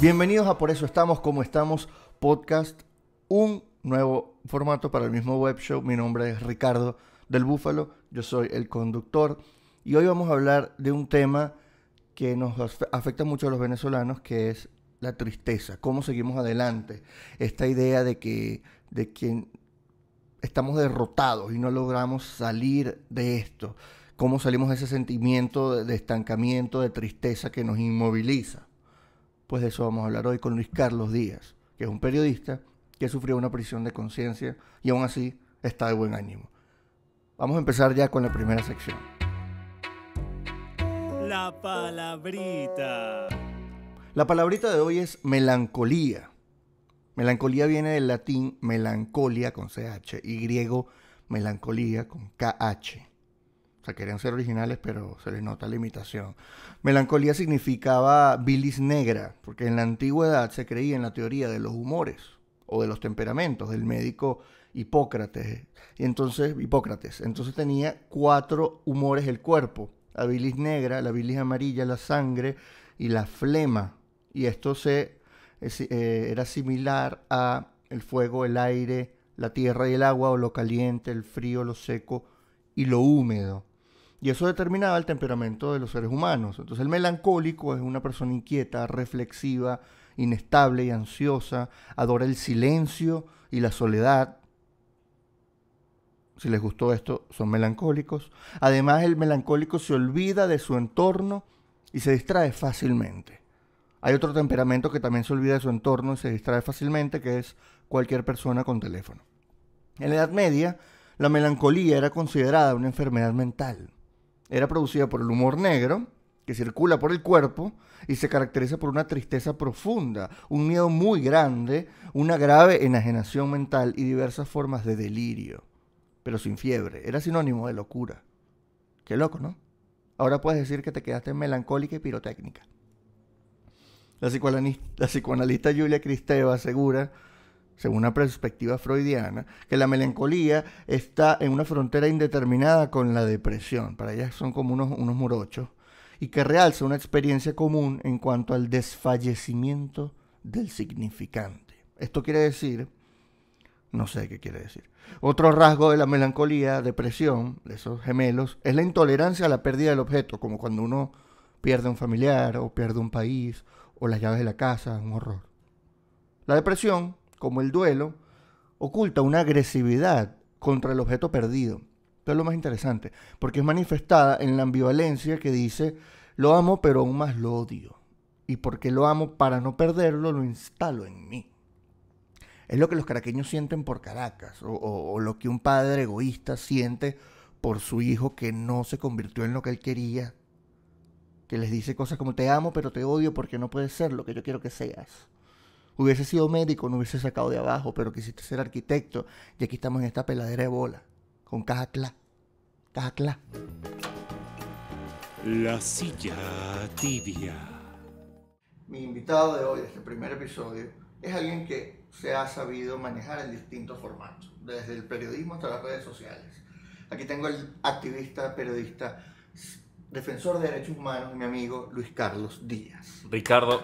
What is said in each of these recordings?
Bienvenidos a Por eso estamos como estamos podcast, un nuevo formato para el mismo web show. Mi nombre es Ricardo del Búfalo, yo soy el conductor y hoy vamos a hablar de un tema que nos afecta mucho a los venezolanos que es la tristeza, cómo seguimos adelante, esta idea de que de estamos derrotados y no logramos salir de esto, cómo salimos de ese sentimiento de estancamiento, de tristeza que nos inmoviliza. Pues de eso vamos a hablar hoy con Luis Carlos Díaz, que es un periodista que sufrió una prisión de conciencia y aún así está de buen ánimo. Vamos a empezar ya con la primera sección. La palabrita. La palabrita de hoy es melancolía. Melancolía viene del latín melancolia con CH y griego melancolía con KH querían ser originales, pero se les nota la imitación. Melancolía significaba bilis negra, porque en la antigüedad se creía en la teoría de los humores o de los temperamentos del médico Hipócrates. Y entonces, Hipócrates, entonces tenía cuatro humores el cuerpo, la bilis negra, la bilis amarilla, la sangre y la flema. Y esto se, eh, era similar a el fuego, el aire, la tierra y el agua, o lo caliente, el frío, lo seco y lo húmedo. Y eso determinaba el temperamento de los seres humanos. Entonces el melancólico es una persona inquieta, reflexiva, inestable y ansiosa, adora el silencio y la soledad. Si les gustó esto, son melancólicos. Además, el melancólico se olvida de su entorno y se distrae fácilmente. Hay otro temperamento que también se olvida de su entorno y se distrae fácilmente, que es cualquier persona con teléfono. En la Edad Media, la melancolía era considerada una enfermedad mental era producida por el humor negro, que circula por el cuerpo y se caracteriza por una tristeza profunda, un miedo muy grande, una grave enajenación mental y diversas formas de delirio, pero sin fiebre. Era sinónimo de locura. Qué loco, ¿no? Ahora puedes decir que te quedaste melancólica y pirotécnica. La, la psicoanalista Julia Cristeva asegura según una perspectiva freudiana, que la melancolía está en una frontera indeterminada con la depresión, para ellas son como unos, unos morochos, y que realza una experiencia común en cuanto al desfallecimiento del significante. Esto quiere decir, no sé qué quiere decir, otro rasgo de la melancolía, depresión, de esos gemelos, es la intolerancia a la pérdida del objeto, como cuando uno pierde un familiar o pierde un país o las llaves de la casa, un horror. La depresión como el duelo, oculta una agresividad contra el objeto perdido. Esto es lo más interesante, porque es manifestada en la ambivalencia que dice, lo amo pero aún más lo odio. Y porque lo amo para no perderlo, lo instalo en mí. Es lo que los caraqueños sienten por Caracas, o, lo que un padre egoísta siente por su hijo que no se convirtió en lo que él quería, que les dice cosas como te amo pero te odio porque no puedes ser lo que yo quiero que seas. Hubiese sido médico, no hubiese sacado de abajo, pero quisiste ser arquitecto y aquí estamos en esta peladera de bola, con caja cla. Caja La silla tibia. Mi invitado de hoy, este primer episodio, es alguien que se ha sabido manejar en distintos formatos, desde el periodismo hasta las redes sociales. Aquí tengo al activista, periodista, defensor de derechos humanos, mi amigo Luis Carlos Díaz. Ricardo,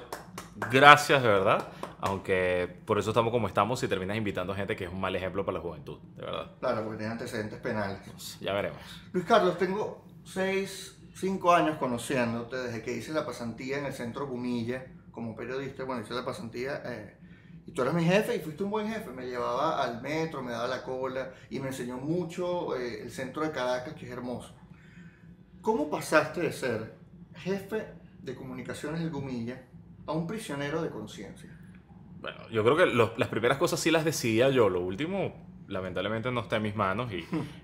gracias de verdad. Aunque por eso estamos como estamos si terminas invitando a gente que es un mal ejemplo para la juventud, de verdad. Claro, porque tiene antecedentes penales. ya veremos. Luis Carlos, tengo seis, cinco años conociéndote desde que hice la pasantía en el centro Gumilla como periodista. Bueno, hice la pasantía eh, y tú eras mi jefe y fuiste un buen jefe. Me llevaba al metro, me daba la cola y me enseñó mucho eh, el centro de Caracas, que es hermoso. ¿Cómo pasaste de ser jefe de comunicaciones del Gumilla a un prisionero de conciencia? Bueno, yo creo que las primeras cosas sí las decidía yo. Lo último, lamentablemente, no está en mis manos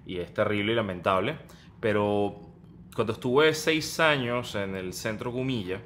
y, es terrible y lamentable. Pero cuando estuve seis años en el centro Gumilla,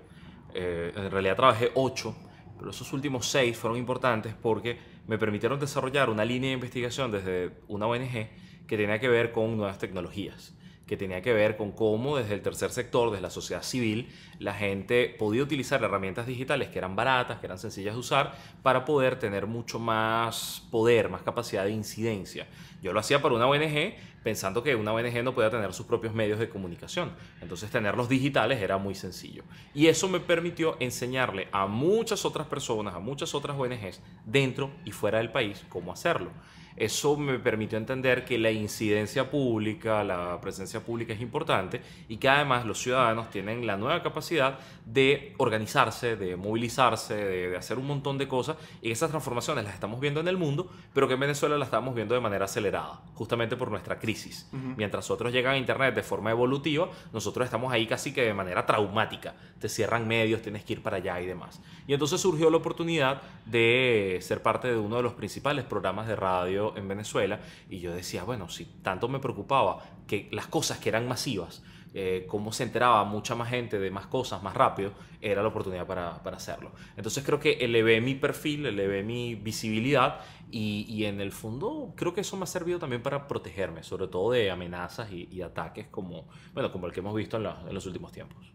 eh, en realidad trabajé ocho, pero esos últimos seis fueron importantes porque me permitieron desarrollar una línea de investigación desde una ONG que tenía que ver con nuevas tecnologías que tenía que ver con cómo desde el tercer sector, desde la sociedad civil, la gente podía utilizar herramientas digitales que eran baratas, que eran sencillas de usar, para poder tener mucho más poder, más capacidad de incidencia. Yo lo hacía para una ONG pensando que una ONG no podía tener sus propios medios de comunicación. Entonces tenerlos digitales era muy sencillo. Y eso me permitió enseñarle a muchas otras personas, a muchas otras ONGs dentro y fuera del país cómo hacerlo. Eso me permitió entender que la incidencia pública, la presencia pública es importante y que además los ciudadanos tienen la nueva capacidad de organizarse, de movilizarse, de, hacer un montón de cosas y esas transformaciones las estamos viendo en el mundo, pero que en Venezuela las estamos viendo de manera acelerada, justamente por nuestra crisis. Mientras otros llegan a Internet de forma evolutiva, nosotros estamos ahí casi que de manera traumática. Te cierran medios, tienes que ir para allá y demás. Y entonces surgió la oportunidad de ser parte de uno de los principales programas de radio en Venezuela y yo decía, bueno, si tanto me preocupaba que las cosas que eran masivas, eh, cómo se enteraba mucha más gente de más cosas más rápido, era la oportunidad para, para hacerlo. Entonces creo que elevé mi perfil, elevé mi visibilidad y, y, en el fondo creo que eso me ha servido también para protegerme, sobre todo de amenazas y, ataques como, bueno, como el que hemos visto en, en los últimos tiempos.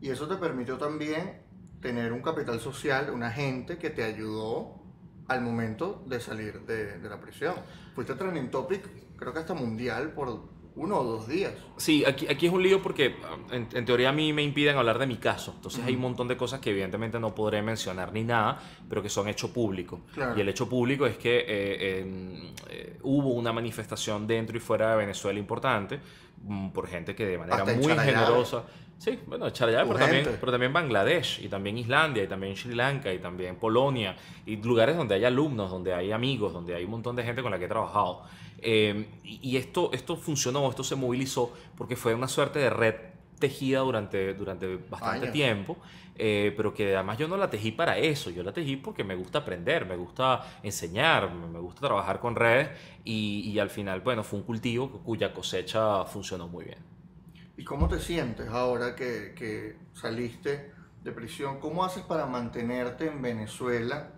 Y eso te permitió también tener un capital social, una gente que te ayudó al momento de salir de, la prisión. Pues Fuiste un topic, creo que hasta mundial, por uno o dos días. Sí, aquí, aquí es un lío porque ah, en, teoría a mí me impiden hablar de mi caso. Entonces hay un montón de cosas que evidentemente no podré mencionar ni nada, pero que son hecho público. Y el hecho público es que eh, eh, hubo una manifestación dentro y fuera de Venezuela importante mm, por gente que de manera muy generosa... Sí, bueno, pero también, pero también Bangladesh, y también Islandia, y también Sri Lanka, y también Polonia, y lugares donde hay alumnos, donde hay amigos, donde hay un montón de gente con la que he trabajado. Em, y esto, esto funcionó, esto se movilizó, porque fue una suerte de red tejida durante, durante bastante tiempo, eh, pero que además yo no la tejí para eso, yo la tejí porque me gusta aprender, me gusta enseñar, me gusta trabajar con redes, y, y al final, bueno, fue un cultivo cuya cosecha funcionó muy bien. ¿Y cómo te sientes ahora que, que saliste de prisión? ¿Cómo haces para mantenerte en Venezuela?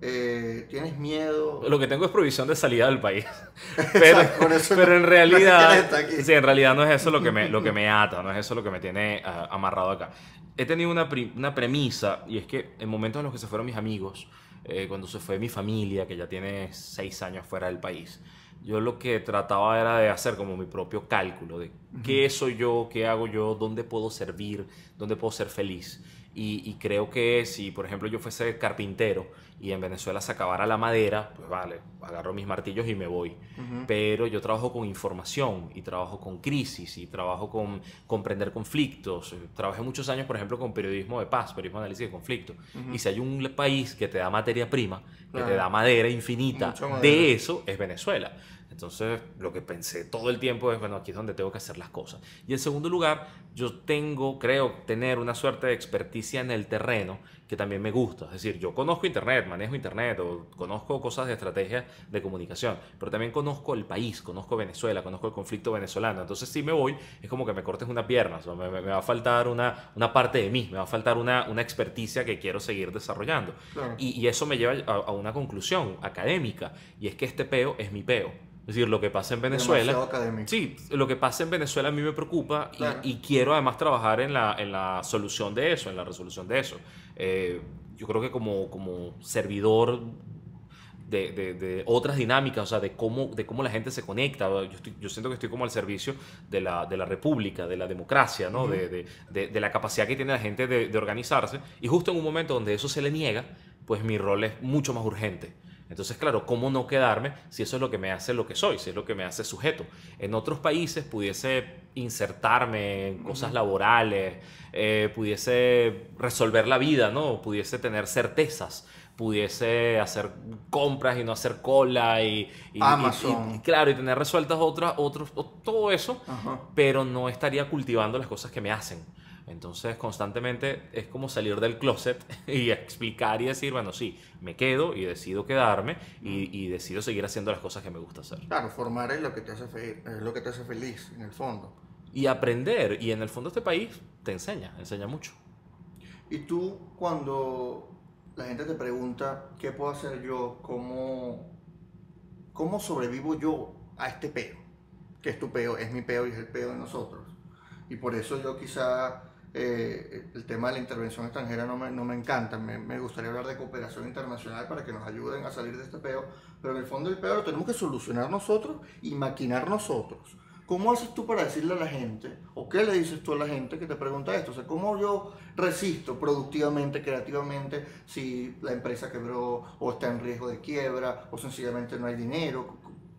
Eh, ¿Tienes miedo? Lo que tengo es provisión de salida del país. Pero, eso pero en realidad. No sí, en realidad no es eso lo que me, lo que me ata, no es eso lo que me tiene ah, amarrado acá. He tenido una, una premisa, y es que en momentos en los que se fueron mis amigos, eh, cuando se fue mi familia, que ya tiene seis años fuera del país, yo lo que trataba era de hacer como mi propio cálculo de qué soy yo, qué hago yo, dónde puedo servir, dónde puedo ser feliz. y creo que si, por ejemplo, yo fuese carpintero, y en Venezuela se acabara la madera, pues vale, agarro mis martillos y me voy. Pero yo trabajo con información y trabajo con crisis y trabajo con comprender conflictos. Trabajé muchos años, por ejemplo, con periodismo de paz, periodismo de análisis de conflicto. Y si hay un país que te da materia prima, que te da madera infinita, de eso es Venezuela. Entonces, lo que pensé todo el tiempo es, bueno, aquí es donde tengo que hacer las cosas. Y en segundo lugar, yo tengo, creo, tener una suerte de experticia en el terreno que también me gusta. Es decir, yo conozco Internet, manejo Internet, o conozco cosas de estrategia de comunicación, pero también conozco el país, conozco Venezuela, conozco el conflicto venezolano. Entonces, si me voy, es como que me cortes una pierna, o me, va a faltar una, una parte de mí, me va a faltar una, una experticia que quiero seguir desarrollando. Y, eso me lleva a una conclusión académica, y es que este peo es mi peo. Es decir, lo que pasa en Venezuela. Sí, lo que pasa en Venezuela a mí me preocupa y, quiero además trabajar en la, en la solución de eso, en la resolución de eso. Eh, yo creo que como, como servidor de, de, otras dinámicas, o sea, de cómo, de cómo la gente se conecta. Yo, siento que estoy como al servicio de la, de la república, de la democracia, ¿no? de, la capacidad que tiene la gente de, organizarse. Y justo en un momento donde eso se le niega, pues mi rol es mucho más urgente. Entonces, claro, ¿cómo no quedarme si eso es lo que me hace lo que soy, si es lo que me hace sujeto? En otros países pudiese insertarme en cosas laborales, eh, pudiese resolver la vida, ¿no? Pudiese tener certezas pudiese hacer compras y no hacer cola y, Amazon. claro y tener resueltas otras otros todo eso pero no estaría cultivando las cosas que me hacen entonces constantemente es como salir del closet y explicar y decir, bueno, sí, me quedo y decido quedarme y, decido seguir haciendo las cosas que me gusta hacer. Claro, formar es lo que te hace, feliz es lo que te hace feliz en el fondo. Y aprender, y en el fondo este país te enseña, enseña mucho. Y tú cuando la gente te pregunta, ¿qué puedo hacer yo? ¿Cómo, cómo sobrevivo yo a este peo? Que es tu peo, es mi peo y es el peo de nosotros. Y por eso yo quizá eh, el tema de la intervención extranjera no me, no me encanta. Me, me, gustaría hablar de cooperación internacional para que nos ayuden a salir de este peo. Pero en el fondo el peor lo tenemos que solucionar nosotros y maquinar nosotros. ¿Cómo haces tú para decirle a la gente, o qué le dices tú a la gente que te pregunta esto? O sea, ¿cómo yo resisto productivamente, creativamente, si la empresa quebró o está en riesgo de quiebra o sencillamente no hay dinero?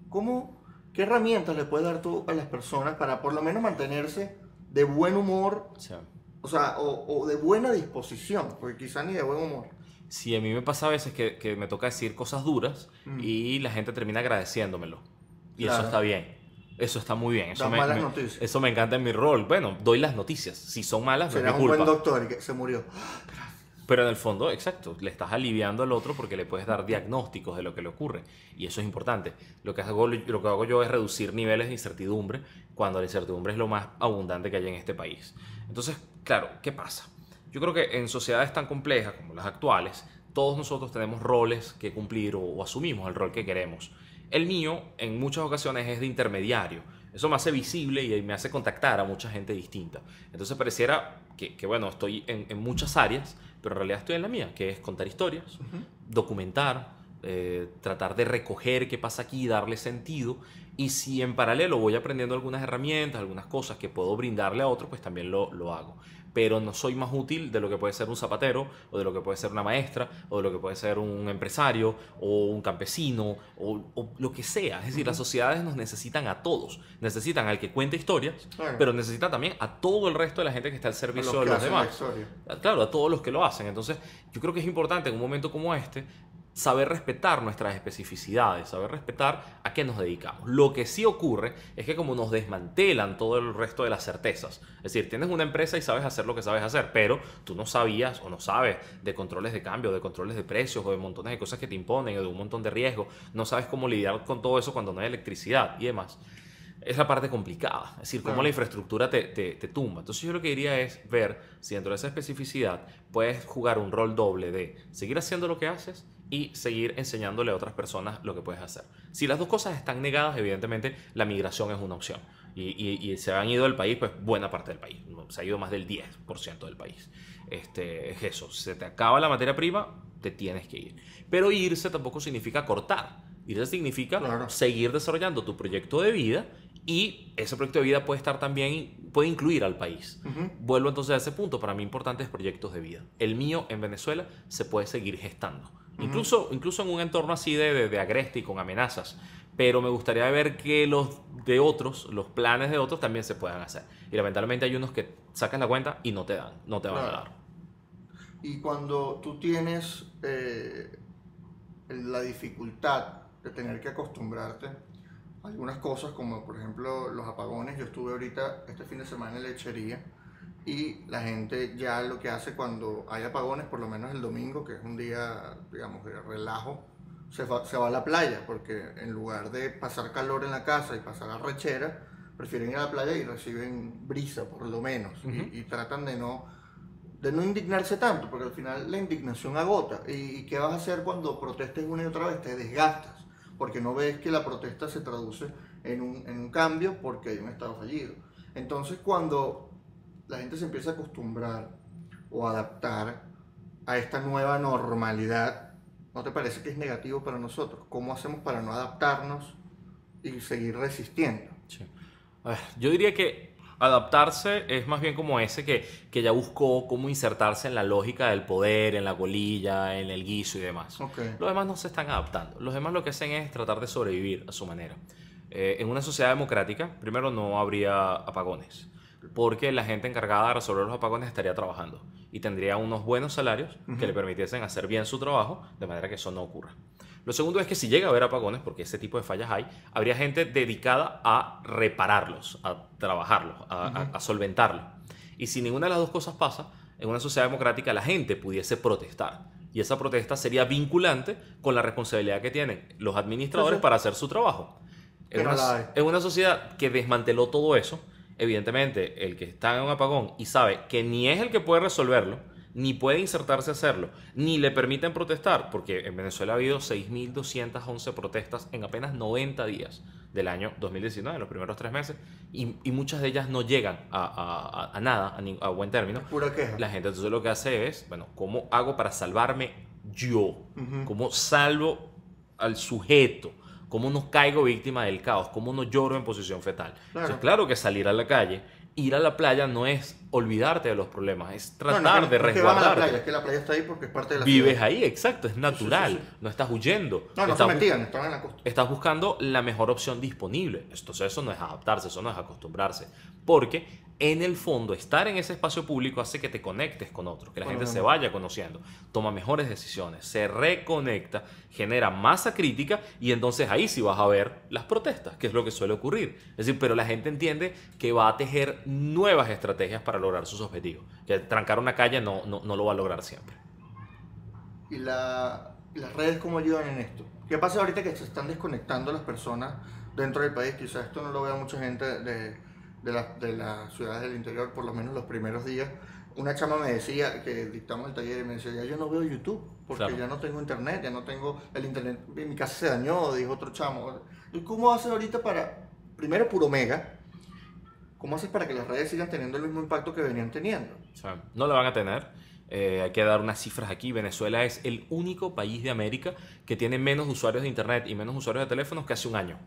¿Cómo, ¿Qué herramientas le puedes dar tú a las personas para por lo menos mantenerse de buen humor? o sea, o, de buena disposición, porque quizá ni de buen humor. Sí, a mí me pasa a veces que, me toca decir cosas duras mm. y la gente termina agradeciéndomelo. Y eso está bien. Eso está muy bien. Eso me, Eso me encanta en mi rol. Bueno, doy las noticias. Si son malas, no un buen doctor que se murió. Pero en el fondo, exacto, le estás aliviando al otro porque le puedes dar diagnósticos de lo que le ocurre. Y eso es importante. Lo que hago, lo que hago yo es reducir niveles de incertidumbre cuando la incertidumbre es lo más abundante que hay en este país. Entonces, claro, ¿qué pasa? Yo creo que en sociedades tan complejas como las actuales, todos nosotros tenemos roles que cumplir o, asumimos el rol que queremos. El mío, en muchas ocasiones, es de intermediario. Eso me hace visible y me hace contactar a mucha gente distinta. Entonces pareciera que, bueno, estoy en muchas áreas, pero en realidad estoy en la mía, que es contar historias, documentar, eh, tratar de recoger qué pasa aquí, darle sentido. Y si en paralelo voy aprendiendo algunas herramientas, algunas cosas que puedo brindarle a otro, pues también lo hago pero no soy más útil de lo que puede ser un zapatero, o de lo que puede ser una maestra, o de lo que puede ser un empresario, o un campesino, o, lo que sea. Es decir, las sociedades nos necesitan a todos. Necesitan al que cuente historias, pero necesitan también a todo el resto de la gente que está al servicio de los demás. Claro, a todos los que lo hacen. Entonces, yo creo que es importante en un momento como este saber respetar nuestras especificidades, saber respetar a qué nos dedicamos. Lo que sí ocurre es que como nos desmantelan todo el resto de las certezas, es decir, tienes una empresa y sabes hacer lo que sabes hacer, pero tú no sabías o no sabes de controles de cambio, de controles de precios o de montones de cosas que te imponen o de un montón de riesgos, no sabes cómo lidiar con todo eso cuando no hay electricidad y demás. Es la parte complicada, es decir, cómo la infraestructura te, te tumba. Entonces yo lo que diría es ver si dentro de esa especificidad puedes jugar un rol doble de seguir haciendo lo que haces, y seguir enseñándole a otras personas lo que puedes hacer. Si las dos cosas están negadas, evidentemente la migración es una opción. Y, se han ido del país, pues buena parte del país. Se ha ido más del 10% del país. Este, es eso, se te acaba la materia prima, te tienes que ir. Pero irse tampoco significa cortar. Irse significa seguir desarrollando tu proyecto de vida y ese proyecto de vida puede estar también, puede incluir al país. Vuelvo entonces a ese punto, para mí importante es proyectos de vida. El mío en Venezuela se puede seguir gestando incluso, en un entorno así de, de, agreste y con amenazas. Pero me gustaría ver que los de otros, los planes de otros también se puedan hacer. Y lamentablemente hay unos que sacan la cuenta y no te dan, no te van a dar. Y cuando tú tienes eh, la dificultad de tener que acostumbrarte a algunas cosas, como por ejemplo los apagones, yo estuve ahorita este fin de semana en lechería y la gente ya lo que hace cuando hay apagones, por lo menos el domingo, que es un día, digamos, de relajo, se va, a la playa, porque en lugar de pasar calor en la casa y pasar la rechera, prefieren ir a la playa y reciben brisa, por lo menos, y, tratan de no, de no indignarse tanto, porque al final la indignación agota. ¿Y, qué vas a hacer cuando protestes una y otra vez? Te desgastas, porque no ves que la protesta se traduce en un, en un cambio porque hay un Estado fallido. Entonces, cuando la gente se empieza a acostumbrar o adaptar a esta nueva normalidad, ¿no te parece que es negativo para nosotros? ¿Cómo hacemos para no adaptarnos y seguir resistiendo? yo diría que adaptarse es más bien como ese que, que, ya buscó cómo insertarse en la lógica del poder, en la colilla, en el guiso y demás. Los demás no se están adaptando. Los demás lo que hacen es tratar de sobrevivir a su manera. Eh, en una sociedad democrática, primero no habría apagones porque la gente encargada de resolver los apagones estaría trabajando y tendría unos buenos salarios que le permitiesen hacer bien su trabajo de manera que eso no ocurra. Lo segundo es que si llega a haber apagones, porque ese tipo de fallas hay, habría gente dedicada a repararlos, a trabajarlos, a, solventarlos. Y si ninguna de las dos cosas pasa, en una sociedad democrática la gente pudiese protestar. Y esa protesta sería vinculante con la responsabilidad que tienen los administradores para hacer su trabajo. Es en una sociedad que desmanteló todo eso, evidentemente, el que está en un apagón y sabe que ni es el que puede resolverlo, ni puede insertarse a hacerlo, ni le permiten protestar, porque en Venezuela ha habido 6.211 protestas en apenas 90 días del año 2019, en los primeros tres meses, y, muchas de ellas no llegan a, nada, a, buen término. Pura queja. La gente entonces lo que hace es, bueno, ¿cómo hago para salvarme yo? ¿Cómo salvo al sujeto? ¿Cómo no caigo víctima del caos? ¿Cómo no lloro en posición fetal? Claro. Entonces, claro que salir a la calle, ir a la playa no es olvidarte de los problemas, es tratar de resguardar. la playa, está ahí porque es parte de la Vives ahí, exacto, es natural, no estás huyendo. No, no estás, están en la costa. Estás buscando la mejor opción disponible. Entonces eso no es adaptarse, eso no es acostumbrarse porque en el fondo estar en ese espacio público hace que te conectes con otros, que la gente se vaya conociendo, toma mejores decisiones, se reconecta, genera masa crítica y entonces ahí sí vas a ver las protestas, que es lo que suele ocurrir. Es decir, pero la gente entiende que va a tejer nuevas estrategias para lograr sus objetivos, que trancar una calle no, no, lo va a lograr siempre. ¿Y las redes cómo ayudan en esto? ¿Qué pasa ahorita que se están desconectando las personas dentro del país? Quizás esto no lo vea mucha gente de de, la, de las ciudades del interior, por lo menos los primeros días, una chama me decía, que dictamos el taller, y me decía, ya yo no veo YouTube, porque ya no tengo internet, ya no tengo, el internet mi casa se dañó, dijo otro chamo. ¿Y cómo haces ahorita para, primero puro mega, cómo haces para que las redes sigan teniendo el mismo impacto que venían teniendo? no lo van a tener. Eh, hay que dar unas cifras aquí. Venezuela es el único país de América que tiene menos usuarios de Internet y menos usuarios de teléfonos que hace un año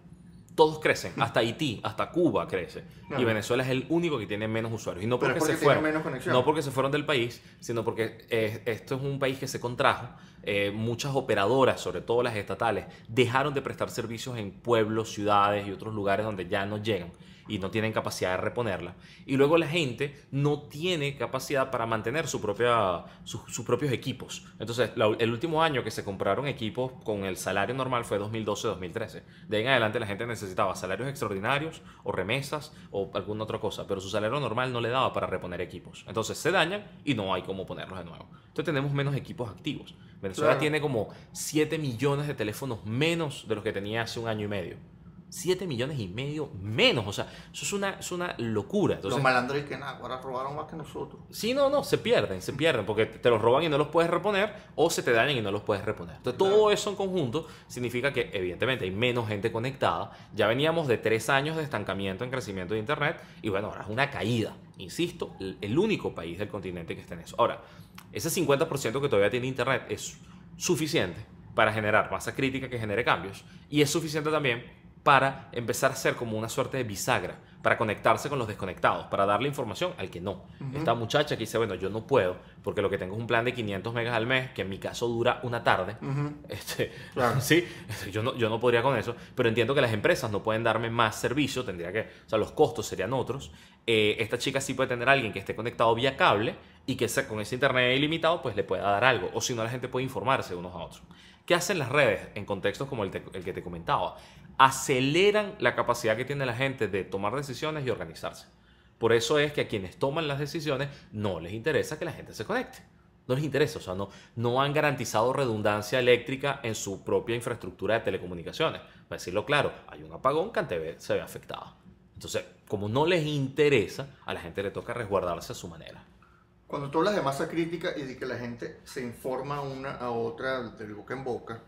todos crecen, hasta Haití, hasta Cuba crece. Y Venezuela es el único que tiene menos usuarios. Y no porque, se fueron, no porque se fueron del país, sino porque esto es un país que se contrajo eh, muchas operadoras, sobre todo las estatales, dejaron de prestar servicios en pueblos, ciudades y otros lugares donde ya no llegan y no tienen capacidad de reponerla. Y luego la gente no tiene capacidad para mantener su propia, sus propios equipos. Entonces, el último año que se compraron equipos con el salario normal fue 2012-2013. De ahí en adelante la gente necesitaba salarios extraordinarios o remesas o alguna otra cosa, pero su salario normal no le daba para reponer equipos. Entonces se dañan y no hay cómo ponerlos de nuevo. Entonces tenemos menos equipos activos. Ahora tiene como 7 millones de teléfonos menos de los que tenía hace un año y medio. 7 millones y medio menos. O sea, eso es una, es una locura. los malandros que nada, ahora robaron más que nosotros. Sí, no, no, se pierden, se pierden, porque te los roban y no los puedes reponer, o se te dañan y no los puedes reponer. Entonces, todo eso en conjunto significa que, evidentemente, hay menos gente conectada. Ya veníamos de 3 años de estancamiento en crecimiento de Internet, y bueno, ahora es una caída. Insisto, el único país del continente que está en eso. Ahora, ese 50% que todavía tiene Internet es suficiente para generar masa crítica que genere cambios y es suficiente también para empezar a ser como una suerte de bisagra, para conectarse con los desconectados, para darle información al que no. Esta muchacha que dice, bueno, yo no puedo, porque lo que tengo es un plan de 500 megas al mes, que en mi caso dura una tarde. este, Sí, yo no, yo no podría con eso, pero entiendo que las empresas no pueden darme más servicio, tendría que, o sea, los costos serían otros. Eh, esta chica sí puede tener a alguien que esté conectado vía cable y que con ese internet ilimitado pues le pueda dar algo, o si no la gente puede informarse unos a otros. ¿Qué hacen las redes en contextos como el, el que te comentaba? aceleran la capacidad que tiene la gente de tomar decisiones y organizarse. Por eso es que a quienes toman las decisiones no les interesa que la gente se conecte. No les interesa, o sea, no, no han garantizado redundancia eléctrica en su propia infraestructura de telecomunicaciones. Para decirlo claro, hay un apagón que TV se ve afectado. Entonces, como no les interesa, a la gente le toca resguardarse a su manera. Cuando tú hablas de masa crítica y de que la gente se informa una a otra de boca en boca,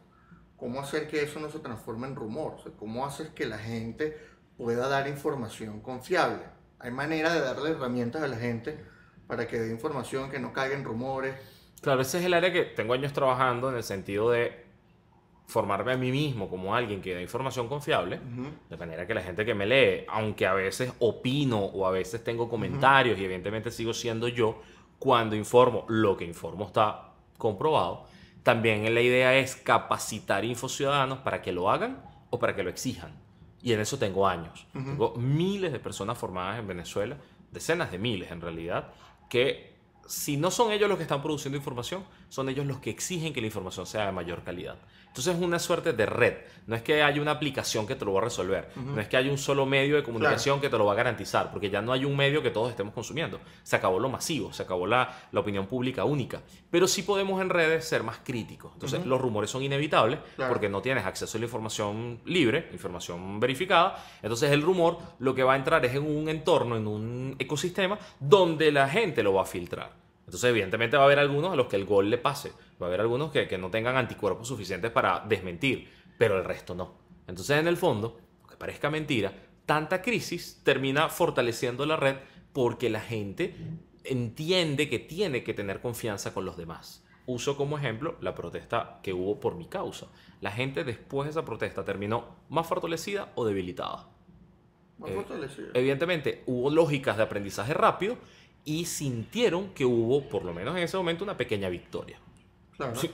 cómo hacer que eso no se transforme en rumor, cómo haces que la gente pueda dar información confiable. Hay manera de darle herramientas a la gente para que dé información, que no caigan rumores. Claro, ese es el área que tengo años trabajando en el sentido de formarme a mí mismo como alguien que da información confiable, de manera que la gente que me lee, aunque a veces opino o a veces tengo comentarios y evidentemente sigo siendo yo, cuando informo lo que informo está comprobado, también la idea es capacitar infociudadanos para que lo hagan o para que lo exijan. Y en eso tengo años. Tengo miles de personas formadas en Venezuela, decenas de miles en realidad, que si no son ellos los que están produciendo información, son ellos los que exigen que la información sea de mayor calidad. Entonces es una suerte de red. No es que haya una aplicación que te lo va a resolver. No es que haya un solo medio de comunicación que te lo va a garantizar. Porque ya no hay un medio que todos estemos consumiendo. Se acabó lo masivo, se acabó la, la opinión pública única. Pero sí podemos en redes ser más críticos. Entonces los rumores son inevitables porque no tienes acceso a la información libre, información verificada. Entonces el rumor lo que va a entrar es en un entorno, en un ecosistema donde la gente lo va a filtrar. Entonces evidentemente va a haber algunos a los que el gol le pase Va a haber algunos que, que no tengan anticuerpos suficientes para desmentir, pero el resto no. Entonces, en el fondo, aunque parezca mentira, tanta crisis termina fortaleciendo la red porque la gente entiende que tiene que tener confianza con los demás. Uso como ejemplo la protesta que hubo por mi causa. La gente después de esa protesta terminó más fortalecida o debilitada. Más eh, fortalecida. Evidentemente, hubo lógicas de aprendizaje rápido y sintieron que hubo, por lo menos en ese momento, una pequeña victoria.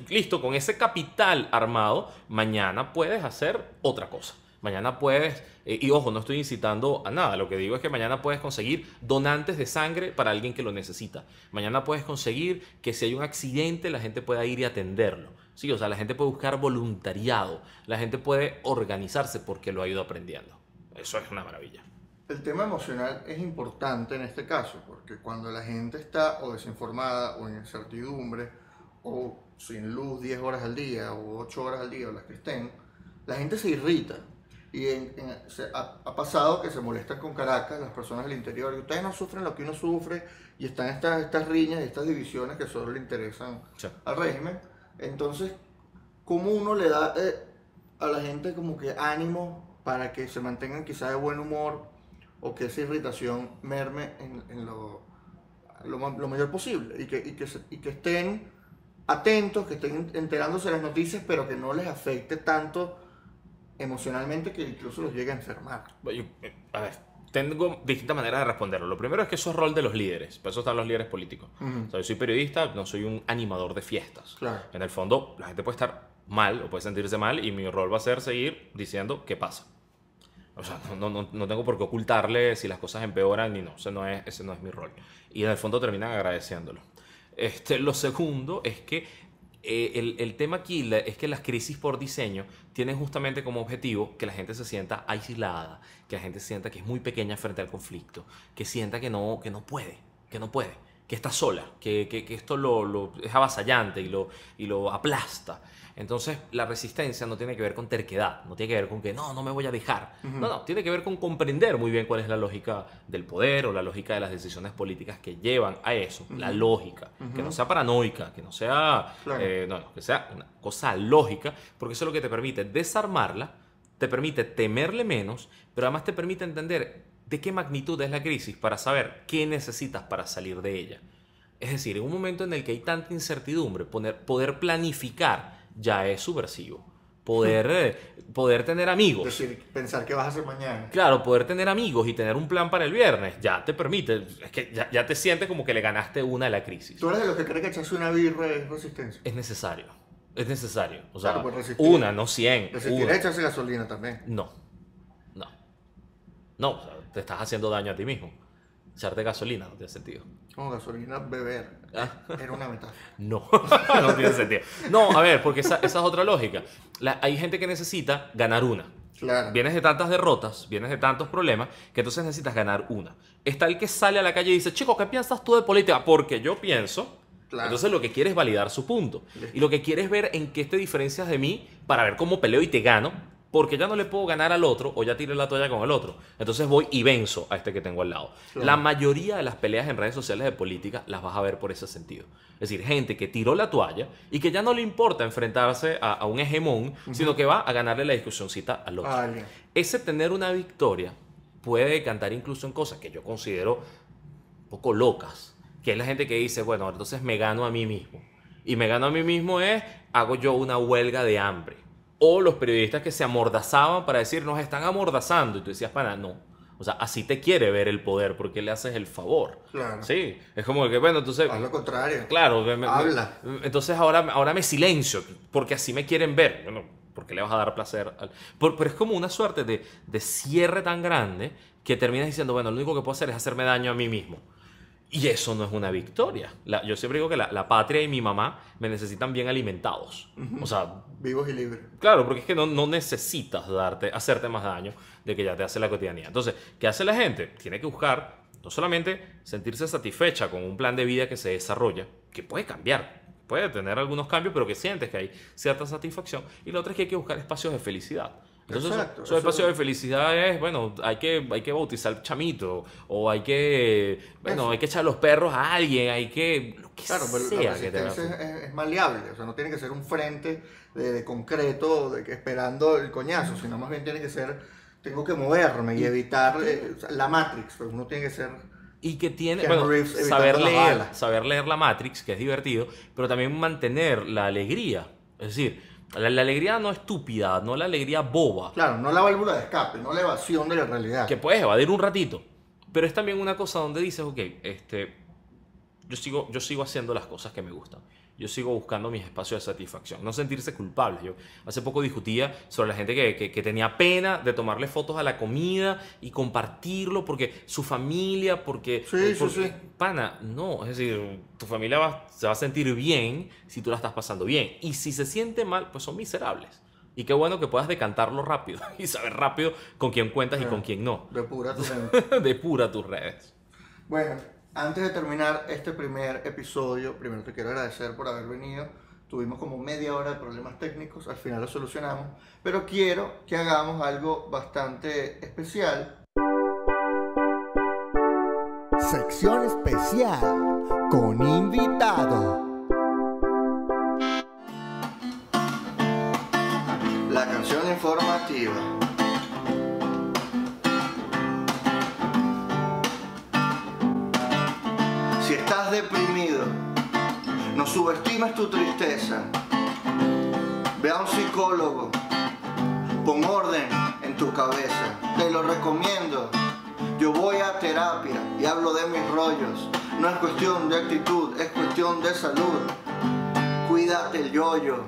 Listo, con ese capital armado, mañana puedes hacer otra cosa. Mañana puedes, eh, y ojo, no estoy incitando a nada, lo que digo es que mañana puedes conseguir donantes de sangre para alguien que lo necesita. Mañana puedes conseguir que si hay un accidente la gente pueda ir y atenderlo. Sí, o sea, la gente puede buscar voluntariado, la gente puede organizarse porque lo ha ido aprendiendo. Eso es una maravilla. El tema emocional es importante en este caso, porque cuando la gente está o desinformada o en incertidumbre, o sin luz 10 horas al día o 8 horas al día o las que estén, la gente se irrita. Y ha, pasado que se molestan con Caracas las personas del interior. Y ustedes no sufren lo que uno sufre y están estas, estas riñas y estas divisiones que solo le interesan al régimen. Entonces, ¿cómo uno le da eh, a la gente como que ánimo para que se mantengan quizá de buen humor o que esa irritación merme en, lo, lo, lo, mayor posible y que, y que, y que estén atentos, que estén enterándose de las noticias, pero que no les afecte tanto emocionalmente que incluso los llegue a enfermar. tengo distintas maneras de responderlo. Lo primero es que eso es rol de los líderes, por eso están los líderes políticos. yo soy periodista, no soy un animador de fiestas. En el fondo, la gente puede estar mal o puede sentirse mal y mi rol va a ser seguir diciendo qué pasa. O sea, no, no, no, tengo por qué ocultarle si las cosas empeoran ni no, ese no, es, ese no es mi rol. Y en el fondo terminan agradeciéndolo. Este, lo segundo es que eh, el, tema aquí es que las crisis por diseño tienen justamente como objetivo que la gente se sienta aislada, que la gente sienta que es muy pequeña frente al conflicto, que sienta que no, que no puede, que no puede, que está sola, que, esto lo, lo, es avasallante y y lo aplasta. Entonces, la resistencia no tiene que ver con terquedad, no tiene que ver con que no, no me voy a dejar. No, no, tiene que ver con comprender muy bien cuál es la lógica del poder o la lógica de las decisiones políticas que llevan a eso, la lógica, que no sea paranoica, que no sea, eh, no, que sea una cosa lógica, porque eso es lo que te permite desarmarla, te permite temerle menos, pero además te permite entender de qué magnitud es la crisis para saber qué necesitas para salir de ella. Es decir, en un momento en el que hay tanta incertidumbre, poner, poder planificar ya es subversivo. Poder, eh, poder tener amigos. Es decir, pensar que vas a hacer mañana. Claro, poder tener amigos y tener un plan para el viernes ya te permite, es que ya, te sientes como que le ganaste una a la crisis. ¿Tú eres de los que cree que echarse una birra es resistencia? Es necesario, es necesario. O sea, pues una, no cien. echarse gasolina también. No, no, no, te estás haciendo daño a ti mismo. Echarte gasolina no tiene sentido. no gasolina beber. Ah. Era una ventaja. No, no tiene sentido. No, a ver, porque esa, es otra lógica. hay gente que necesita ganar una. Vienes de tantas derrotas, vienes de tantos problemas, que entonces necesitas ganar una. Está el que sale a la calle y dice, chico, ¿qué piensas tú de política? Porque yo pienso. Entonces lo que quiere es validar su punto. Y lo que quiere es ver en qué te diferencias de mí para ver cómo peleo y te gano porque ya no le puedo ganar al otro o ya tiré la toalla con el otro. Entonces voy y venzo a este que tengo al lado. La mayoría de las peleas en redes sociales de política las vas a ver por ese sentido. Es decir, gente que tiró la toalla y que ya no le importa enfrentarse a, un hegemón, sino que va a ganarle la discusióncita al otro. Ese tener una victoria puede cantar incluso en cosas que yo considero un poco locas, que es la gente que dice, bueno, entonces me gano a mí mismo. Y me gano a mí mismo es, hago yo una huelga de hambre o los periodistas que se amordazaban para decir nos están amordazando y tú decías, para, no. O sea, así te quiere ver el poder, porque le haces el favor. Claro. Sí, es como que, bueno, entonces... Haz lo contrario. Claro. Habla. entonces ahora, ahora me silencio, porque así me quieren ver. Bueno, porque le vas a dar placer. Pero, pero, es como una suerte de, de cierre tan grande que terminas diciendo, bueno, lo único que puedo hacer es hacerme daño a mí mismo. Y eso no es una victoria. yo siempre digo que la, patria y mi mamá me necesitan bien alimentados. O sea... Vivos y libres. Claro, porque es que no, no, necesitas darte, hacerte más daño de que ya te hace la cotidianidad. Entonces, ¿qué hace la gente? Tiene que buscar no solamente sentirse satisfecha con un plan de vida que se desarrolla, que puede cambiar, puede tener algunos cambios, pero que sientes que hay cierta satisfacción. Y lo otro es que hay que buscar espacios de felicidad. Entonces, Exacto, espacio de felicidad es, bueno, hay que, hay que bautizar chamito, o hay que, bueno, hay que echar los perros a alguien, hay que, claro, pero la es, maleable, o sea, no tiene que ser un frente de, concreto de, esperando el coñazo, sino más bien tiene que ser, tengo que moverme y, evitar eh, la Matrix, pero pues, uno tiene que ser y que tiene saber leer, saber leer la Matrix, que es divertido, pero también mantener la alegría. Es decir, la, alegría no estúpida, no la alegría boba. Claro, no la válvula de escape, no la evasión de la realidad. Que puedes evadir un ratito. Pero es también una cosa donde dices, ok, este, yo, sigo, yo sigo haciendo las cosas que me gustan yo sigo buscando mis espacios de satisfacción, no sentirse culpable. Yo hace poco discutía sobre la gente que, que, tenía pena de tomarle fotos a la comida y compartirlo porque su familia, eh, porque... Sí, Pana, no, es decir, tu familia va, se va a sentir bien si tú la estás pasando bien. Y si se siente mal, pues son miserables. Y qué bueno que puedas decantarlo rápido y saber rápido con quién cuentas y ah, con quién no. Depura tus redes. depura tus redes. Bueno, antes de terminar este primer episodio, primero te quiero agradecer por haber venido. Tuvimos como media hora de problemas técnicos, al final lo solucionamos, pero quiero que hagamos algo bastante especial. Sección especial con invitado. La canción informativa estimas tu tristeza. Ve a un psicólogo, pon orden en tu cabeza, te lo recomiendo. Yo voy a terapia y hablo de mis rollos. No es cuestión de actitud, es cuestión de salud. Cuídate el yoyo.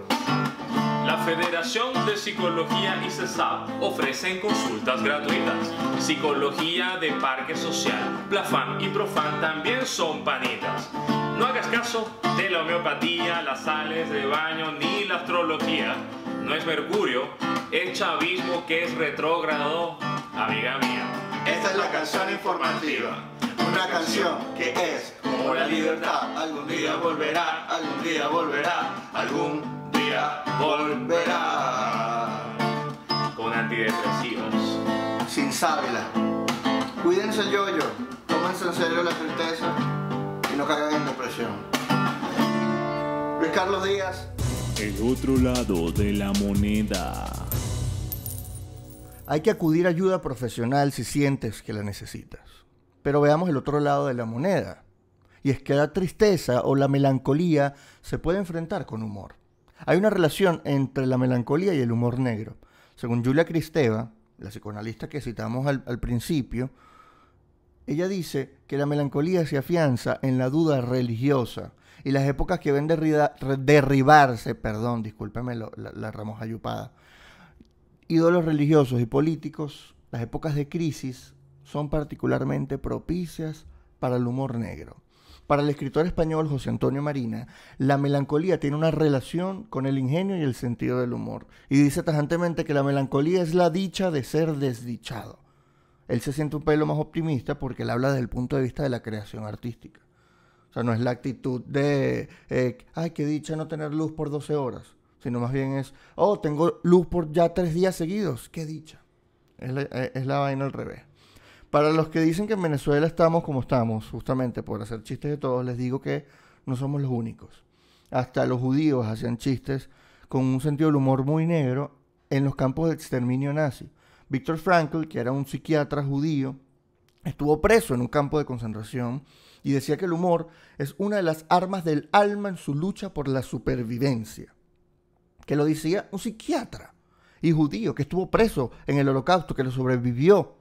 La Federación de Psicología y CESAP ofrecen consultas gratuitas. Psicología de Parque Social, Plafan y Profan también son panitas. No hagas caso de la homeopatía, las sales de baño ni la astrología. No es Mercurio, es chavismo que es retrógrado, amiga mía. Esta es la canción informativa. Una canción que es como la libertad. Algún día volverá, algún día volverá, algún día volverá. Con antidepresivos. Sin sábila. Cuídense el yoyo, tómense en serio la tristeza no en depresión. Luis Carlos Díaz. El otro lado de la moneda. Hay que acudir a ayuda profesional si sientes que la necesitas. Pero veamos el otro lado de la moneda. Y es que la tristeza o la melancolía se puede enfrentar con humor. Hay una relación entre la melancolía y el humor negro. Según Julia Cristeva, la psicoanalista que citamos al principio, ella dice que la melancolía se afianza en la duda religiosa y las épocas que ven derribarse, perdón, discúlpeme la, Ramos ayupada, ídolos religiosos y políticos, las épocas de crisis son particularmente propicias para el humor negro. Para el escritor español José Antonio Marina, la melancolía tiene una relación con el ingenio y el sentido del humor, y dice tajantemente que la melancolía es la dicha de ser desdichado él se siente un pelo más optimista porque él habla desde el punto de vista de la creación artística. O sea, no es la actitud de, eh, ay, qué dicha no tener luz por 12 horas, sino más bien es, oh, tengo luz por ya tres días seguidos, qué dicha. Es eh, es la vaina al revés. Para los que dicen que en Venezuela estamos como estamos, justamente por hacer chistes de todos, les digo que no somos los únicos. Hasta los judíos hacían chistes con un sentido del humor muy negro en los campos de exterminio nazi. Víctor Frankl, que era un psiquiatra judío, estuvo preso en un campo de concentración y decía que el humor es una de las armas del alma en su lucha por la supervivencia. Que lo decía un psiquiatra y judío que estuvo preso en el holocausto, que lo sobrevivió.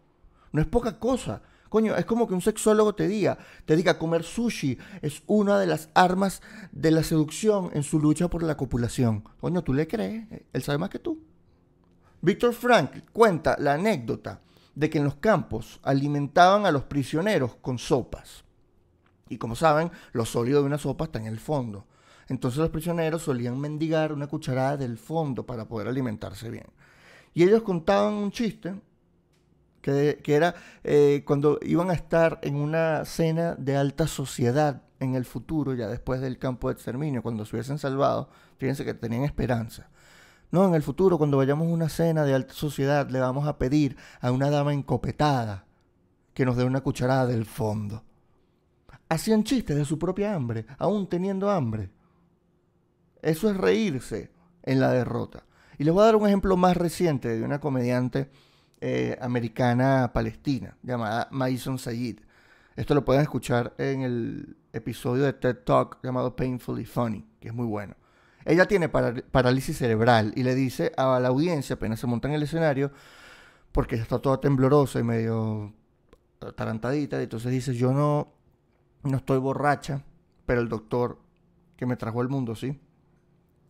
No es poca cosa. Coño, es como que un sexólogo te diga, te diga comer sushi es una de las armas de la seducción en su lucha por la copulación. Coño, ¿tú le crees? Él sabe más que tú. Víctor Frank cuenta la anécdota de que en los campos alimentaban a los prisioneros con sopas. Y como saben, lo sólido de una sopa está en el fondo. Entonces los prisioneros solían mendigar una cucharada del fondo para poder alimentarse bien. Y ellos contaban un chiste que, era eh, cuando iban a estar en una cena de alta sociedad en el futuro, ya después del campo de exterminio, cuando se hubiesen salvado, fíjense que tenían esperanza. No, en el futuro, cuando vayamos a una cena de alta sociedad, le vamos a pedir a una dama encopetada que nos dé una cucharada del fondo. Hacían chistes de su propia hambre, aún teniendo hambre. Eso es reírse en la derrota. Y les voy a dar un ejemplo más reciente de una comediante eh, americana palestina llamada Mason Sayid. Esto lo pueden escuchar en el episodio de TED Talk llamado Painfully Funny, que es muy bueno. Ella tiene parálisis cerebral y le dice a la audiencia, apenas se monta en el escenario, porque está toda temblorosa y medio atarantadita, y entonces dice, yo no, no estoy borracha, pero el doctor que me trajo al mundo, sí,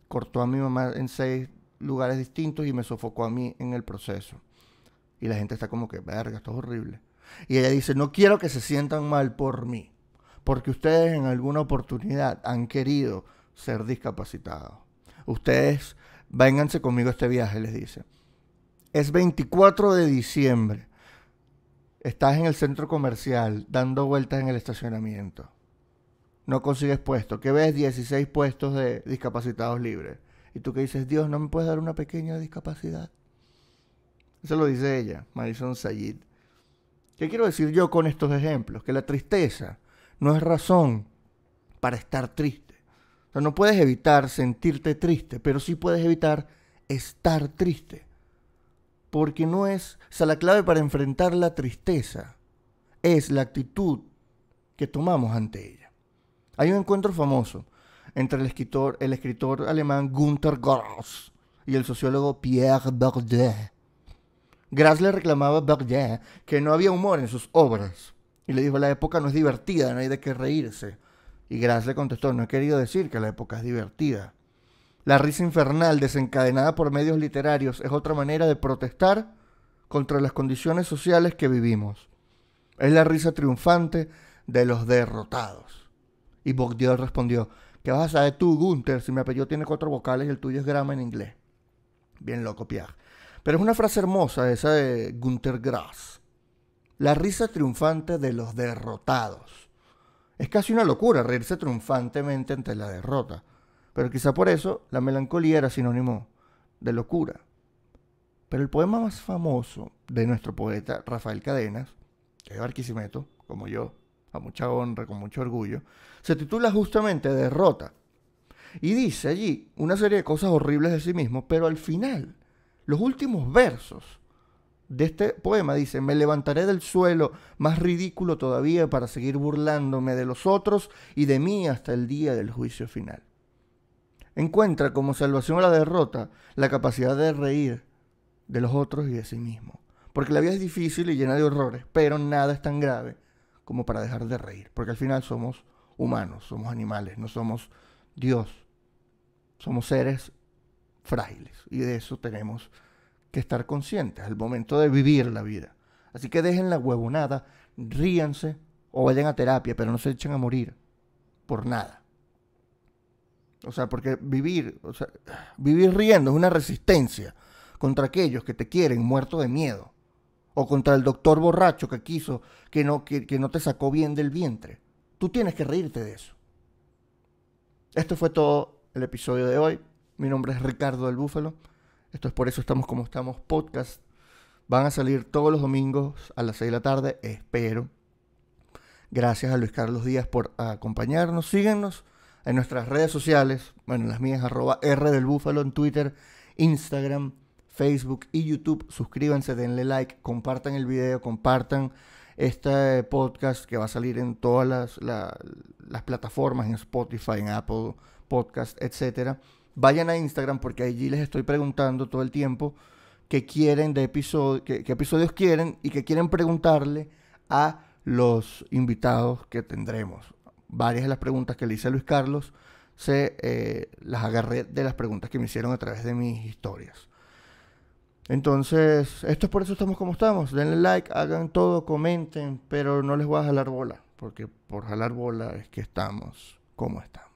cortó a mi mamá en seis lugares distintos y me sofocó a mí en el proceso. Y la gente está como que, verga, esto es horrible. Y ella dice, no quiero que se sientan mal por mí, porque ustedes en alguna oportunidad han querido ser discapacitados. Ustedes, vénganse conmigo a este viaje, les dice. Es 24 de diciembre. Estás en el centro comercial dando vueltas en el estacionamiento. No consigues puesto. ¿Qué ves? 16 puestos de discapacitados libres. Y tú que dices, Dios, ¿no me puedes dar una pequeña discapacidad? Eso lo dice ella, Marison Sayid. ¿Qué quiero decir yo con estos ejemplos? Que la tristeza no es razón para estar triste no puedes evitar sentirte triste, pero sí puedes evitar estar triste. Porque no es, la clave para enfrentar la tristeza es la actitud que tomamos ante ella. Hay un encuentro famoso entre el escritor, el escritor alemán Gunther Grass y el sociólogo Pierre Bourdieu. Grass le reclamaba a Bourdieu que no había humor en sus obras y le dijo la época no es divertida, no hay de qué reírse. Y Grass le contestó, no he querido decir que la época es divertida. La risa infernal desencadenada por medios literarios es otra manera de protestar contra las condiciones sociales que vivimos. Es la risa triunfante de los derrotados. Y Bogdiel respondió, ¿qué vas a saber tú, Gunther, si mi apellido tiene cuatro vocales y el tuyo es grama en inglés? Bien lo Pierre. Pero es una frase hermosa esa de Gunther Grass. La risa triunfante de los derrotados. Es casi una locura reírse triunfantemente ante la derrota, pero quizá por eso la melancolía era sinónimo de locura. Pero el poema más famoso de nuestro poeta Rafael Cadenas, que es arquisimeto, como yo, a mucha honra, con mucho orgullo, se titula justamente Derrota. Y dice allí una serie de cosas horribles de sí mismo, pero al final, los últimos versos, de este poema dice, me levantaré del suelo, más ridículo todavía, para seguir burlándome de los otros y de mí hasta el día del juicio final. Encuentra como salvación a la derrota la capacidad de reír de los otros y de sí mismo. Porque la vida es difícil y llena de horrores, pero nada es tan grave como para dejar de reír. Porque al final somos humanos, somos animales, no somos Dios. Somos seres frágiles y de eso tenemos que estar conscientes al momento de vivir la vida. Así que dejen la huevonada, ríanse o vayan a terapia, pero no se echen a morir por nada. O sea, porque vivir, o sea, vivir riendo es una resistencia contra aquellos que te quieren muerto de miedo. O contra el doctor borracho que quiso, que no, que no te sacó bien del vientre. Tú tienes que reírte de eso. Esto fue todo el episodio de hoy. Mi nombre es Ricardo del Búfalo. Esto es por eso estamos como estamos podcast. Van a salir todos los domingos a las 6 de la tarde, espero. Gracias a Luis Carlos Díaz por acompañarnos. Síguenos en nuestras redes sociales, bueno, en las mías, arroba R del Búfalo en Twitter, Instagram, Facebook y YouTube. Suscríbanse, denle like, compartan el video, compartan este podcast que va a salir en todas las, las plataformas, en Spotify, en Apple Podcast, etcétera vayan a Instagram porque allí les estoy preguntando todo el tiempo qué quieren de episodio, qué, episodios quieren y qué quieren preguntarle a los invitados que tendremos. Varias de las preguntas que le hice a Luis Carlos se eh, las agarré de las preguntas que me hicieron a través de mis historias. Entonces, esto es por eso estamos como estamos. Denle like, hagan todo, comenten, pero no les voy a jalar bola, porque por jalar bola es que estamos como estamos.